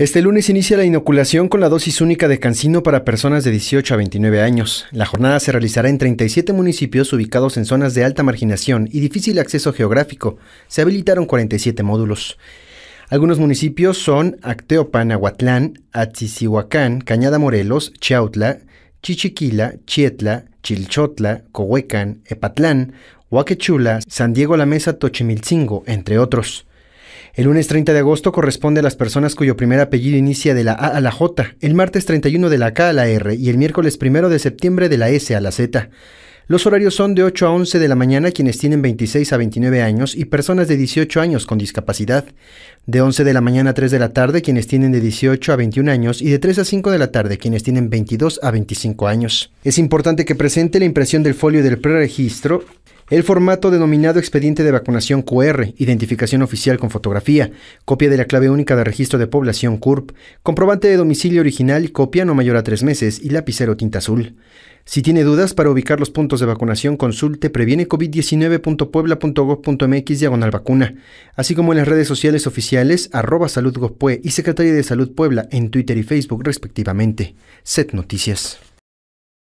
Este lunes inicia la inoculación con la dosis única de cancino para personas de 18 a 29 años. La jornada se realizará en 37 municipios ubicados en zonas de alta marginación y difícil acceso geográfico. Se habilitaron 47 módulos. Algunos municipios son Acteopan, Aguatlán, Atzizihuacán, Cañada Morelos, Chiautla, Chichiquila, Chietla, Chilchotla, Cohuecán, Epatlán, Huaquechula, San Diego La Mesa, Tochimilcingo, entre otros. El lunes 30 de agosto corresponde a las personas cuyo primer apellido inicia de la A a la J, el martes 31 de la K a la R y el miércoles 1 de septiembre de la S a la Z. Los horarios son de 8 a 11 de la mañana quienes tienen 26 a 29 años y personas de 18 años con discapacidad. De 11 de la mañana a 3 de la tarde quienes tienen de 18 a 21 años y de 3 a 5 de la tarde quienes tienen 22 a 25 años. Es importante que presente la impresión del folio del preregistro el formato denominado expediente de vacunación QR, identificación oficial con fotografía, copia de la clave única de registro de población CURP, comprobante de domicilio original, copia no mayor a tres meses y lapicero tinta azul. Si tiene dudas para ubicar los puntos de vacunación, consulte previenecovid19.puebla.gov.mx diagonal vacuna, así como en las redes sociales oficiales arroba saludgopue y Secretaría de Salud Puebla en Twitter y Facebook respectivamente. Set Noticias.